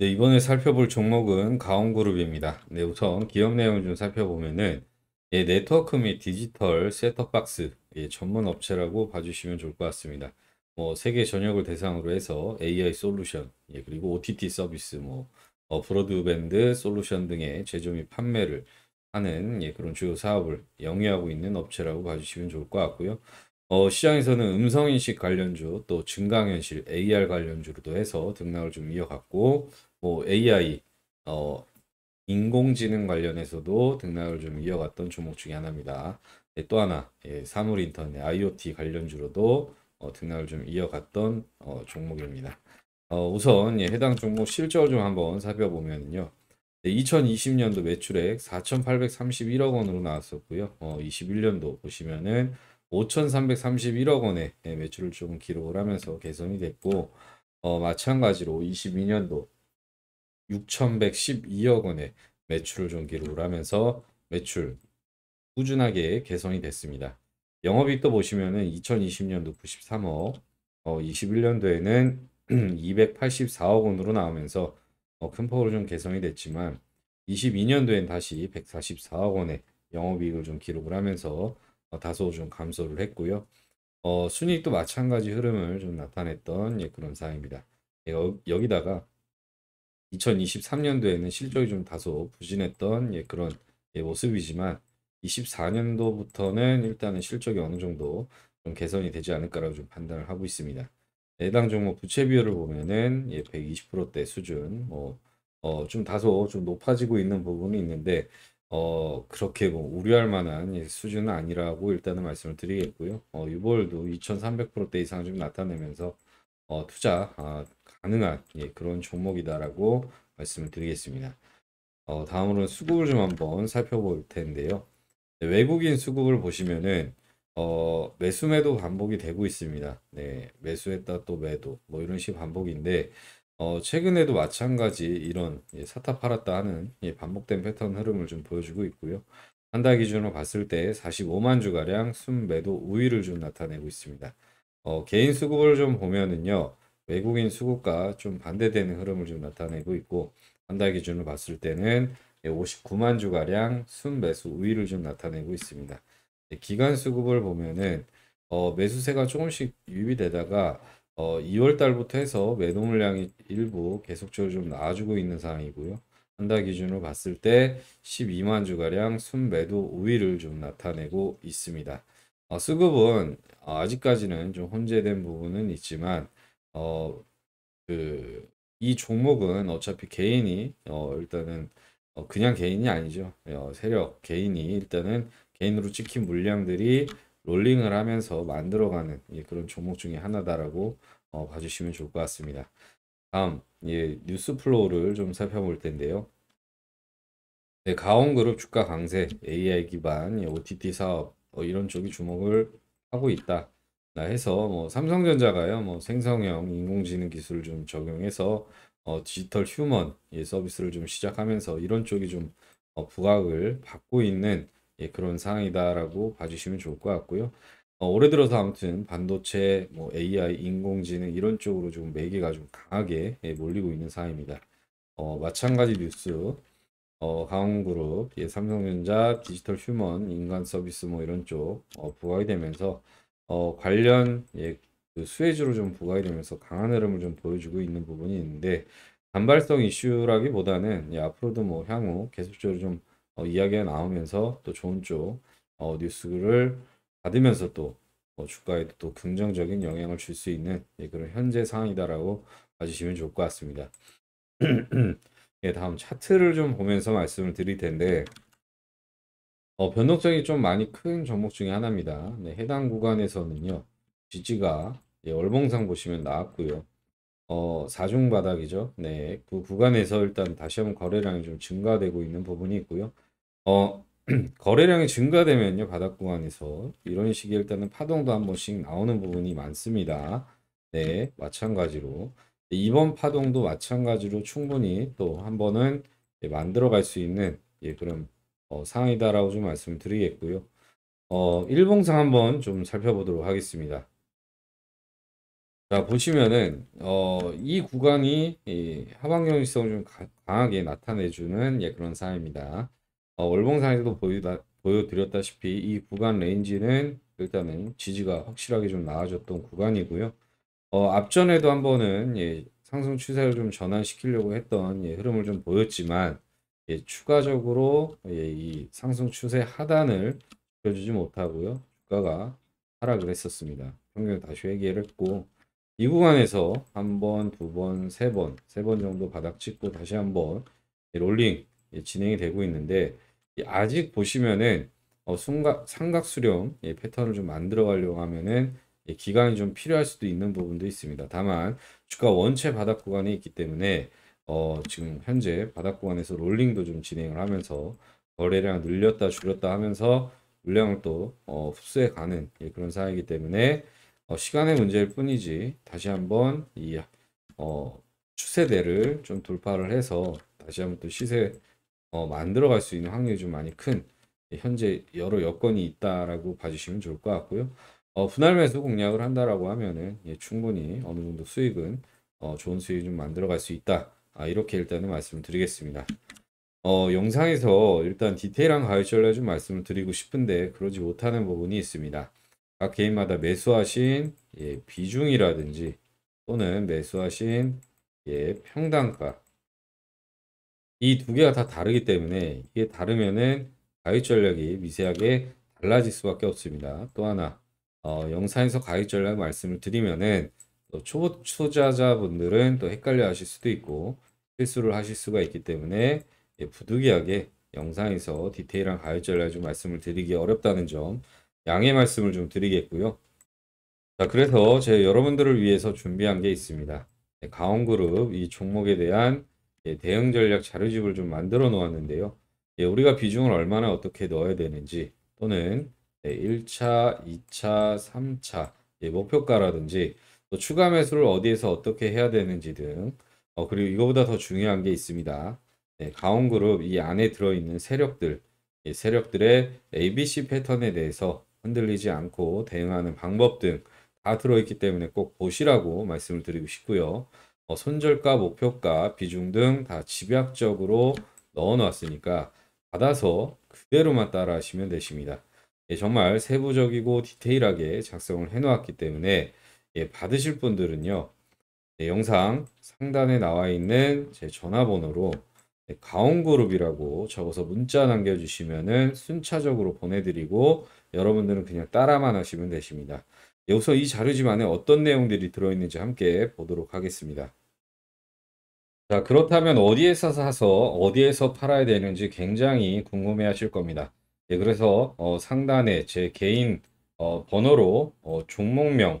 네, 이번에 살펴볼 종목은 가온그룹입니다. 네, 우선 기업 내용을 좀 살펴보면은 예, 네트워크 및 디지털 셋톱박스 예, 전문 업체라고 봐주시면 좋을 것 같습니다. 뭐 세계 전역을 대상으로 해서 AI 솔루션 예, 그리고 OTT 서비스 뭐 어, 브로드밴드 솔루션 등의 제조 및 판매를 하는 예, 그런 주요 사업을 영위하고 있는 업체라고 봐주시면 좋을 것 같고요. 어, 시장에서는 음성인식 관련주 또 증강현실 AR 관련주로도 해서 등락을 좀 이어갔고 뭐 AI, 어, 인공지능 관련해서도 등락을 좀 이어갔던 종목 중에 하나입니다. 네, 또 하나 예, 사물 인터넷 IoT 관련주로도 어, 등락을 좀 이어갔던 어, 종목입니다. 어, 우선 예, 해당 종목 실적을 좀 한번 살펴보면요. 네, 예, 2020년도 매출액 4,831억 원으로 나왔었고요. 어, 21년도 보시면은 5,331억 원의 예, 매출을 조 기록을 하면서 개선이 됐고 어, 마찬가지로 22년도 6,112억 원의 매출을 좀 기록하면서 을 매출 꾸준하게 개선이 됐습니다. 영업이익도 보시면은 2020년도 93억, 어, 21년도에는 284억 원으로 나오면서 어, 큰 폭으로 좀 개선이 됐지만 22년도엔 다시 144억 원의 영업이익을 좀 기록을 하면서 어, 다소 좀 감소를 했고요. 어, 순이익도 마찬가지 흐름을 좀 나타냈던 예, 그런 사항입니다. 예, 어, 여기다가 2023년도에는 실적이 좀 다소 부진했던 예, 그런 예, 모습이지만 24년도부터는 일단은 실적이 어느 정도 좀 개선이 되지 않을까라고 좀 판단을 하고 있습니다. 해당 종목 부채 비율을 보면은 예, 120%대 수준 뭐 어, 좀 다소 좀 높아지고 있는 부분이 있는데 어, 그렇게 뭐 우려할 만한 예, 수준은 아니라고 일단은 말씀을 드리겠고요. 어, 유보율도 2,300%대 이상좀 나타내면서 어, 투자 아, 가능한 예, 그런 종목이다라고 말씀을 드리겠습니다. 어, 다음으로는 수급을 좀 한번 살펴볼 텐데요. 네, 외국인 수급을 보시면은 어, 매수 매도 반복이 되고 있습니다. 네, 매수했다 또 매도 뭐 이런 식 반복인데 어, 최근에도 마찬가지 이런 예, 사타 팔았다 하는 예, 반복된 패턴 흐름을 좀 보여주고 있고요. 한 달 기준으로 봤을 때 45만 주가량 순매도 우위를 좀 나타내고 있습니다. 어, 개인 수급을 좀 보면은요. 외국인 수급과 좀 반대되는 흐름을 좀 나타내고 있고 한달 기준으로 봤을 때는 59만 예, 주가량 순매수 우위를 좀 나타내고 있습니다. 예, 기간 수급을 보면은 어 매수세가 조금씩 유입되다가 어 2월 달부터 해서 매도 물량이 일부 계속적으로 좀나아지고 있는 상황이고요. 한달 기준으로 봤을 때 12만 주가량 순매도 우위를 좀 나타내고 있습니다. 어 수급은 어, 아직까지는 좀 혼재된 부분은 있지만 어, 그, 이 종목은 어차피 개인이, 어, 일단은, 어, 그냥 개인이 아니죠. 어, 세력, 개인이 일단은 개인으로 찍힌 물량들이 롤링을 하면서 만들어가는 예, 그런 종목 중에 하나다라고 어, 봐주시면 좋을 것 같습니다. 다음 예, 뉴스 플로우를 좀 살펴볼 텐데요. 네, 가온그룹 주가 강세, AI 기반, 예, OTT 사업 어, 이런 쪽이 주목을 하고 있다. 해서 뭐 삼성전자가요 뭐 생성형 인공지능 기술을 좀 적용해서 어, 디지털 휴먼 예, 서비스를 좀 시작하면서 이런 쪽이 좀 어, 부각을 받고 있는 예, 그런 상황이다라고 봐주시면 좋을 것 같고요. 어, 올해 들어서 아무튼 반도체, 뭐 AI, 인공지능 이런 쪽으로 좀 매개가 좀 강하게 예, 몰리고 있는 상황입니다. 어, 마찬가지 뉴스 어, 강원그룹, 예, 삼성전자, 디지털 휴먼, 인간 서비스 뭐 이런 쪽 어, 부각이 되면서 어, 관련 예, 그 수혜주로 좀 부각이 되면서 강한 흐름을 좀 보여주고 있는 부분이 있는데 단발성 이슈라기보다는 예, 앞으로도 뭐 향후 계속적으로 좀 어, 이야기가 나오면서 또 좋은 쪽 어, 뉴스를 받으면서 또 어, 주가에도 또 긍정적인 영향을 줄 수 있는 예, 그런 현재 상황이다라고 봐주시면 좋을 것 같습니다. 예, 다음 차트를 좀 보면서 말씀을 드릴 텐데 어, 변동성이 좀 많이 큰 종목 중에 하나입니다. 네, 해당 구간에서는요. 지지가 예, 월봉상 보시면 나왔고요. 어, 4중 바닥이죠. 네, 그 구간에서 일단 다시 한번 거래량이 좀 증가되고 있는 부분이 있고요. 어, 거래량이 증가되면요. 바닥 구간에서 이런 식의 일단은 파동도 한 번씩 나오는 부분이 많습니다. 네, 마찬가지로 이번 파동도 마찬가지로 충분히 또 한 번은 예, 만들어 갈 수 있는 예, 그런 어, 상이다라고 좀말씀 드리겠고요. 어, 일봉상 한번 좀 살펴보도록 하겠습니다. 자, 보시면은, 어, 이 구간이 이 하방경직성을 좀 강하게 나타내주는 예, 그런 상입니다. 어, 월봉상에서도 보이다, 보여드렸다시피 이 구간 레인지는 일단은 지지가 확실하게 좀 나아졌던 구간이고요. 어, 앞전에도 한번은 예, 상승 추세를 좀 전환시키려고 했던 예, 흐름을 좀 보였지만 예, 추가적으로 예, 이 상승 추세 하단을 보여주지 못하고요. 주가가 하락을 했었습니다. 평균 다시 회귀를 했고 이 구간에서 한 번, 두 번, 세 번, 세 번 정도 바닥 찍고 다시 한번 롤링 예, 진행이 되고 있는데 아직 보시면은 어, 순각, 삼각 수렴 예, 패턴을 좀 만들어 가려고 하면은 예, 기간이 좀 필요할 수도 있는 부분도 있습니다. 다만 주가 원체 바닥 구간이 있기 때문에 어, 지금 현재 바닥 구간에서 롤링도 좀 진행을 하면서 거래량 늘렸다 줄였다 하면서 물량을 또 어, 흡수해 가는 예, 그런 상황이기 때문에 어, 시간의 문제일 뿐이지 다시 한번 이 어, 추세대를 좀 돌파를 해서 다시 한번 또 시세 어, 만들어 갈 수 있는 확률이 좀 많이 큰 예, 현재 여러 여건이 있다라고 봐주시면 좋을 것 같고요. 어, 분할 매수 공략을 한다라고 하면은 예, 충분히 어느 정도 수익은 어, 좋은 수익 을좀 만들어 갈 수 있다. 아, 이렇게 일단은 말씀드리겠습니다. 어, 영상에서 일단 디테일한 가이드를 좀 말씀을 드리고 싶은데 그러지 못하는 부분이 있습니다. 각 개인마다 매수하신 예, 비중이라든지 또는 매수하신 예, 평당가 이 두 개가 다 다르기 때문에 이게 다르면은 가입 전략이 미세하게 달라질 수밖에 없습니다. 또 하나 어, 영상에서 가입 전략 말씀을 드리면은 초 투자자분들은 또 헷갈려 하실 수도 있고 실수를 하실 수가 있기 때문에 예, 부득이하게 영상에서 디테일한 가열전략 좀 말씀을 드리기 어렵다는 점 양해 말씀을 좀 드리겠고요. 자, 그래서 제 여러분들을 위해서 준비한 게 있습니다. 예, 가온그룹 이 종목에 대한 예, 대응 전략 자료집을 좀 만들어 놓았는데요. 예, 우리가 비중을 얼마나 어떻게 넣어야 되는지 또는 예, 1차, 2차, 3차 예, 목표가라든지 추가 매수를 어디에서 어떻게 해야 되는지 등 어, 그리고 이거보다 더 중요한 게 있습니다. 네, 가온그룹 이 안에 들어있는 세력들 예, 세력들의 ABC 패턴에 대해서 흔들리지 않고 대응하는 방법 등 다 들어있기 때문에 꼭 보시라고 말씀을 드리고 싶고요. 어, 손절가, 목표가, 비중 등 다 집약적으로 넣어놨으니까 받아서 그대로만 따라하시면 되십니다. 예, 정말 세부적이고 디테일하게 작성을 해놓았기 때문에 예, 받으실 분들은요. 네, 영상 상단에 나와 있는 제 전화번호로 네, 가온그룹이라고 적어서 문자 남겨주시면은 순차적으로 보내드리고 여러분들은 그냥 따라만 하시면 되십니다. 여기서 이자료지만에 어떤 내용들이 들어있는지 함께 보도록 하겠습니다. 자 그렇다면 어디에서 사서 어디에서 팔아야 되는지 굉장히 궁금해 하실 겁니다. 예, 그래서 어, 상단에 제 개인 어, 번호로 어, 종목명